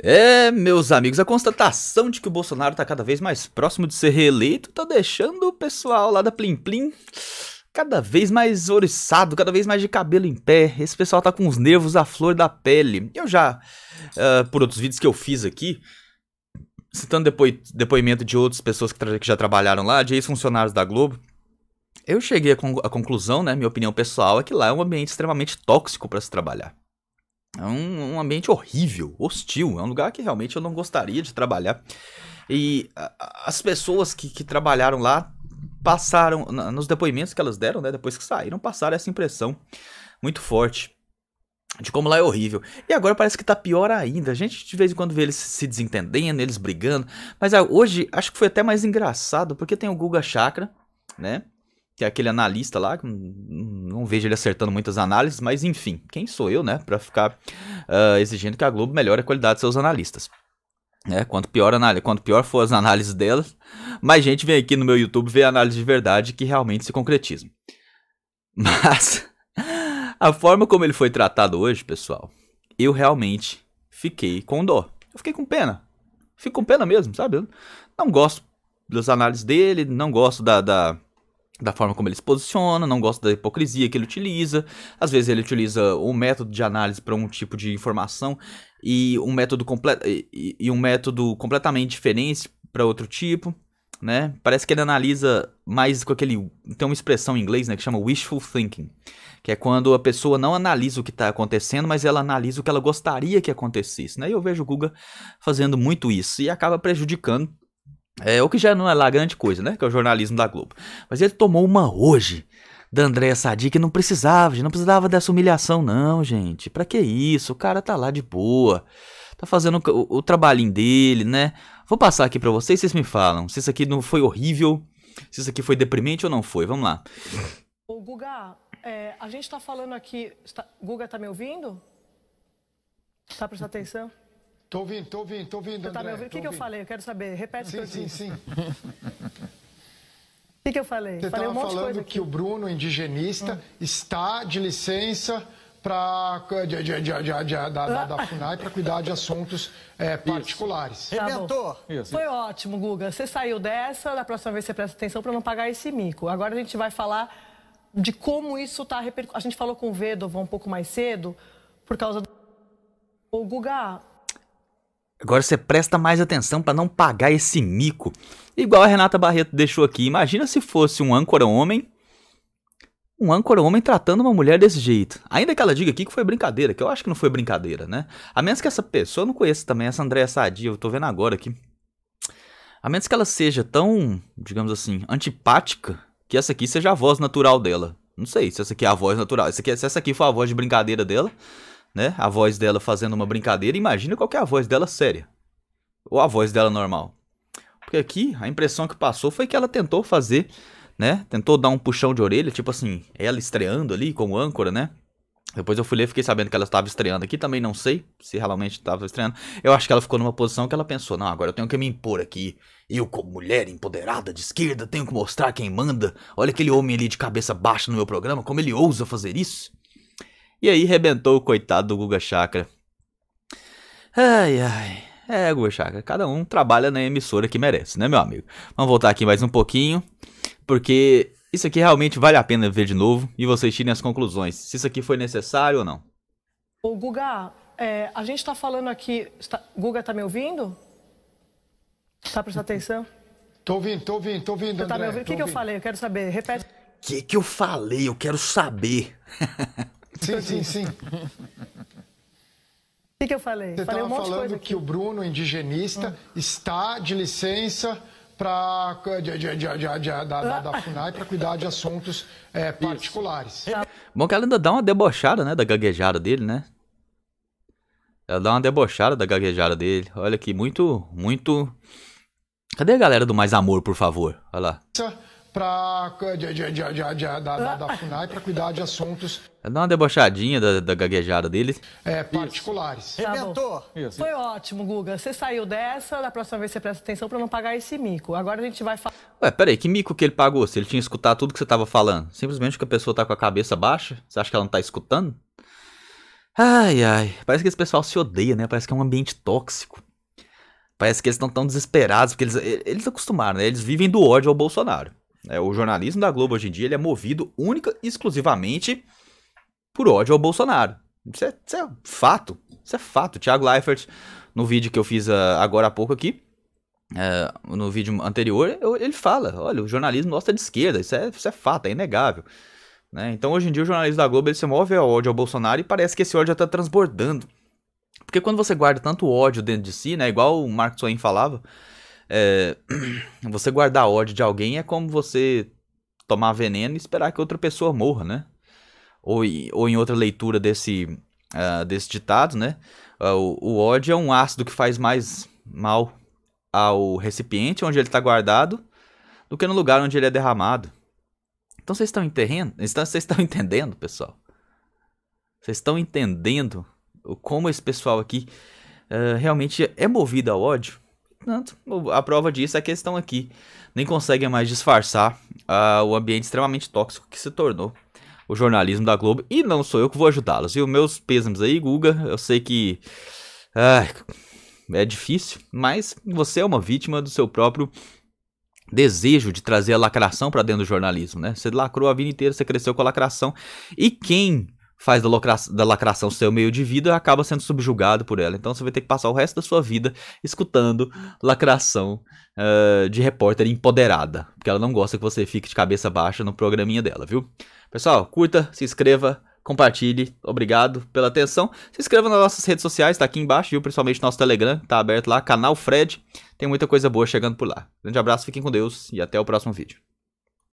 É, meus amigos, a constatação de que o Bolsonaro está cada vez mais próximo de ser reeleito está deixando o pessoal lá da Plim Plim cada vez mais oriçado, cada vez mais de cabelo em pé. Esse pessoal tá com os nervos à flor da pele. Eu já, uh, por outros vídeos que eu fiz aqui, citando depoimento de outras pessoas que, que já trabalharam lá, de ex-funcionários da Globo, eu cheguei à con conclusão, né, minha opinião pessoal, é que lá é um ambiente extremamente tóxico para se trabalhar. É um, um, ambiente horrível, hostil. É um lugar que realmente eu não gostaria de trabalhar. E as pessoas que, que, trabalharam lá passaram, nos depoimentos que elas deram, né, depois que saíram, passaram essa impressão muito forte de como lá é horrível. E agora parece que tá pior ainda. A gente de vez em quando vê eles se desentendendo, eles brigando. Mas ah, hoje acho que foi até mais engraçado, porque tem o Guga Chakra, né? que é aquele analista lá, não vejo ele acertando muitas análises, mas enfim, quem sou eu, né, para ficar uh, exigindo que a Globo melhore a qualidade de seus analistas. É, quanto, pior análise, quanto pior for as análises delas mais gente vem aqui no meu YouTube ver análise de verdade que realmente se concretizam. Mas a forma como ele foi tratado hoje, pessoal, eu realmente fiquei com dó. Eu fiquei com pena. Fico com pena mesmo, sabe? Eu não gosto das análises dele, não gosto da, da da forma como ele se posiciona, não gosta da hipocrisia que ele utiliza. Às vezes ele utiliza um método de análise para um tipo de informação e um método completo e, e, um método completamente diferente para outro tipo, né? Parece que ele analisa mais com aquele tem uma expressão em inglês, né, que chama wishful thinking, que é quando a pessoa não analisa o que está acontecendo, mas ela analisa o que ela gostaria que acontecesse, né? E eu vejo o Guga fazendo muito isso e acaba prejudicando é, o que já não é lá grande coisa, né? Que é o jornalismo da Globo. Mas ele tomou uma hoje da Andréa Sadi que não precisava, gente. Não precisava dessa humilhação, não, gente. Pra que isso? O cara tá lá de boa. Tá fazendo o, o trabalhinho dele, né? Vou passar aqui pra vocês, vocês me falam. Se isso aqui não foi horrível, se isso aqui foi deprimente ou não foi. Vamos lá. O Guga, é, a gente tá falando aqui. Está, Guga, tá me ouvindo? Tá prestando atenção? Tô ouvindo, tô ouvindo, tô ouvindo. Você tá me ouvindo? O que, que eu falei? Eu quero saber. Repete sim, sim, sim. O que, que eu falei? Você falei um monte falando que o Bruno, indigenista, hum. está de licença para da, da, da ah. FUNAI para cuidar de assuntos é, particulares. Tá Foi ótimo, Guga. Você saiu dessa, da próxima vez você presta atenção para não pagar esse mico. Agora a gente vai falar de como isso está repercutindo. A gente falou com o Vedova um pouco mais cedo, por causa do. Ô, Guga, Agora você presta mais atenção para não pagar esse mico. Igual a Renata Barreto deixou aqui. Imagina se fosse um âncora homem. Um âncora homem tratando uma mulher desse jeito. Ainda que ela diga aqui que foi brincadeira, que eu acho que não foi brincadeira, né? A menos que essa pessoa eu não conheça também, essa Andréa Sadia, eu tô vendo agora aqui. A menos que ela seja tão, digamos assim, antipática, que essa aqui seja a voz natural dela. Não sei se essa aqui é a voz natural. Essa aqui, se essa aqui for a voz de brincadeira dela, né? A voz dela fazendo uma uhum. brincadeira. Imagina qual é a voz dela séria. Ou a voz dela normal. Porque aqui a impressão que passou foi que ela tentou fazer, né? Tentou dar um puxão de orelha, tipo assim, ela estreando ali como âncora, né? Depois eu fui ler fiquei sabendo que ela estava estreando aqui, também não sei se realmente estava estreando. Eu acho que ela ficou numa posição que ela pensou, não, agora eu tenho que me impor aqui. Eu, como mulher empoderada de esquerda, tenho que mostrar quem manda. Olha aquele homem ali de cabeça baixa no meu programa, como ele ousa fazer isso. E aí rebentou o coitado do Guga Chakra. Ai, ai. É, Guga Chakra, cada um trabalha na emissora que merece, né, meu amigo? Vamos voltar aqui mais um pouquinho, porque isso aqui realmente vale a pena ver de novo e vocês tirem as conclusões, se isso aqui foi necessário ou não. O Guga, é, a gente está falando aqui... Tá, Guga, tá me ouvindo? Tá prestando atenção? Tô ouvindo, tô ouvindo, tô ouvindo, André, tá me ouvindo? O que, que eu falei? Eu quero saber. Repete. O que, que eu falei? Eu quero saber. Sim, sim, sim. O que, que, eu falei? Você estava um falando que o Bruno, indigenista, hum. está de licença para da, da, FUNAI para cuidar de assuntos é, particulares. É bom que ela ainda dá uma debochada, né, da gaguejada dele, né? Ela dá uma debochada da gaguejada dele. Olha aqui, muito, muito... Cadê a galera do Mais Amor, por favor? Olha lá pra, eh, de, de, de, da, da, da FUNAI para cuidar de assuntos. É Dá uma debochadinha da, da gaguejada deles. É, particulares. Tá Rebentou. Foi ótimo, Guga. Você saiu dessa, da próxima vez você presta atenção para não pagar esse mico. Agora a gente vai falar. Ué, peraí, que mico que ele pagou? Se ele tinha escutado tudo que você tava falando? Simplesmente que a pessoa tá com a cabeça baixa? Você acha que ela não tá escutando? Ai, ai. Parece que esse pessoal se odeia, né? Parece que é um ambiente tóxico. Parece que eles estão tão desesperados, porque eles, eles acostumaram, né? Eles vivem do ódio ao Bolsonaro. É, o jornalismo da Globo hoje em dia ele é movido única e exclusivamente por ódio ao Bolsonaro. Isso é, isso é fato. Isso é fato. Tiago Leifert, no vídeo que eu fiz ah, agora há pouco aqui, é, no vídeo anterior, eu, ele fala: olha, o jornalismo nosso é de esquerda, isso é, isso é fato, é inegável. Né? Então, hoje em dia, o jornalismo da Globo ele se move ao ódio ao Bolsonaro e parece que esse ódio já está transbordando. Porque quando você guarda tanto ódio dentro de si, né, igual o Mark Twain falava, é, você guardar ódio de alguém é como você tomar veneno e esperar que outra pessoa morra, né? Ou, ou em outra leitura desse, uh, desse ditado, né? Uh, o, o ódio é um ácido que faz mais mal ao recipiente onde ele está guardado do que no lugar onde ele é derramado. Então vocês estão entendendo? Então vocês estão entendendo, pessoal? Vocês estão entendendo como esse pessoal aqui uh, realmente é movido ao ódio? Portanto, a prova disso é a questão aqui. Nem conseguem mais disfarçar uh, o ambiente extremamente tóxico que se tornou o jornalismo da Globo. E não sou eu que vou ajudá-los, e os Meus pêsames aí, Guga. Eu sei que. Uh, é difícil, mas você é uma vítima do seu próprio desejo de trazer a lacração para dentro do jornalismo, né? Você lacrou a vida inteira, você cresceu com a lacração. E quem faz da, da lacração seu meio de vida, e acaba sendo subjugado por ela. Então você vai ter que passar o resto da sua vida escutando lacração uh, de repórter empoderada, porque ela não gosta que você fique de cabeça baixa no programinha dela, viu? Pessoal, curta, se inscreva, compartilhe. Obrigado pela atenção. Se inscreva nas nossas redes sociais, tá aqui embaixo, viu? Principalmente nosso Telegram, tá aberto lá, canal Fred. Tem muita coisa boa chegando por lá. Grande abraço, fiquem com Deus e até o próximo vídeo.